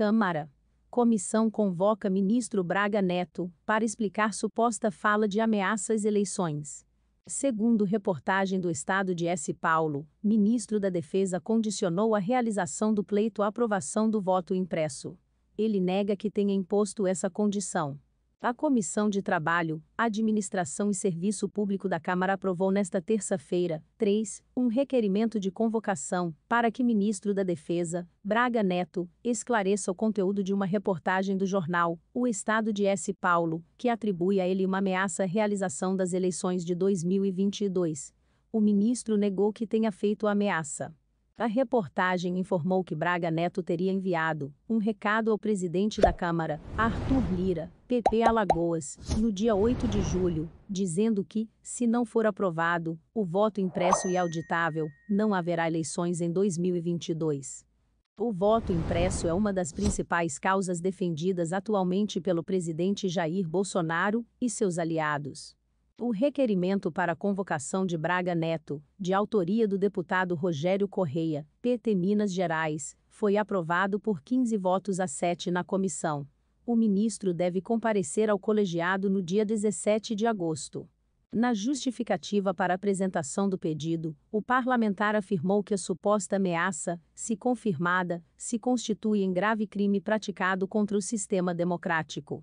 Câmara. Comissão convoca ministro Braga Neto para explicar suposta fala de ameaça às eleições. Segundo reportagem do Estado de S. Paulo, ministro da Defesa condicionou a realização do pleito à aprovação do voto impresso. Ele nega que tenha imposto essa condição. A Comissão de Trabalho, Administração e Serviço Público da Câmara aprovou nesta terça-feira, 3, um requerimento de convocação para que ministro da Defesa, Braga Neto, esclareça o conteúdo de uma reportagem do jornal O Estado de S. Paulo, que atribui a ele uma ameaça à realização das eleições de 2022. O ministro negou que tenha feito a ameaça. A reportagem informou que Braga Neto teria enviado um recado ao presidente da Câmara, Arthur Lira, PP Alagoas, no dia 8 de julho, dizendo que, se não for aprovado, o voto impresso e auditável, não haverá eleições em 2022. O voto impresso é uma das principais causas defendidas atualmente pelo presidente Jair Bolsonaro e seus aliados o requerimento para a convocação de Braga Neto, de autoria do deputado Rogério Correia, PT Minas Gerais, foi aprovado por 15 votos a 7 na comissão. O ministro deve comparecer ao colegiado no dia 17 de agosto. Na justificativa para apresentação do pedido, o parlamentar afirmou que a suposta ameaça, se confirmada, se constitui em grave crime praticado contra o sistema democrático.